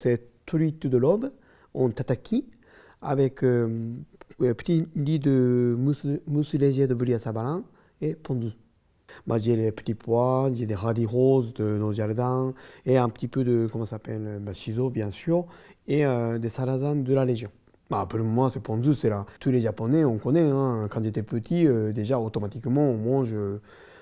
C'est truites de l'aube en tataki avec un euh, euh, petit lit de mousse, légère de brillant et ponzu. Bah, j'ai les petits pois, j'ai des radis roses de nos jardins et un petit peu de, comment ça s'appelle, bah, bien sûr, et euh, des sarrasins de la légion Bah, pour moi, c'est ponzu, c'est là. Tous les Japonais, on connaît, hein. quand j'étais petit, déjà automatiquement, on mange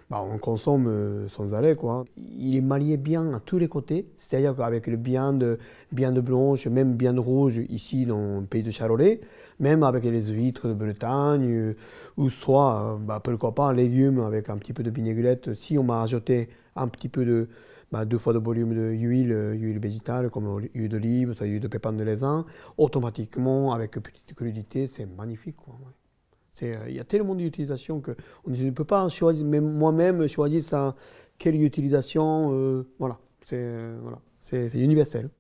bah, on consomme euh, sans arrêt. Quoi. Il est marié bien à tous les côtés, c'est-à-dire qu'avec le bien de blanche, même bien de rouge ici dans le pays de Charolais, même avec les huîtres de Bretagne, euh, ou soit, euh, bah, pourquoi pas, légumes avec un petit peu de vinaigrette, si on m'a ajouté un petit peu de, bah, deux fois de volume d'huile, huile végétale comme huile d'olive, huile de pépin de raisin, automatiquement avec petite crudité, c'est magnifique. Quoi, euh, il y a tellement d'utilisations que on ne peut pas choisir, même moi-même choisir ça, quelle utilisation. Euh, voilà, euh, c'est universel.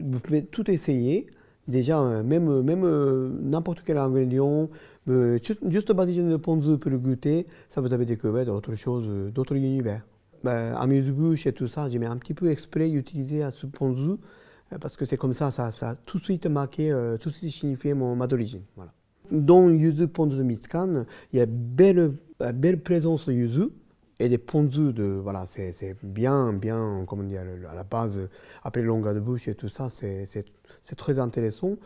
Vous pouvez tout essayer, déjà, même, même n'importe quel ingrédient, juste, juste basé sur le ponzu pour le goûter, ça vous avez découvert d'autres choses, d'autres univers. Ben, amuse bouche et tout ça, j'ai un petit peu exprès utilisé à ce ponzu, parce que c'est comme ça, ça, ça a tout de suite marqué, tout de suite signifié mon, ma d'origine. Voilà. Dans Yuzu Ponzu Mitsukan, il y a belle, une euh, belle présence de Yuzu et des ponzu de voilà c'est bien bien on dit à la base après longa de bouche et tout ça c'est très intéressant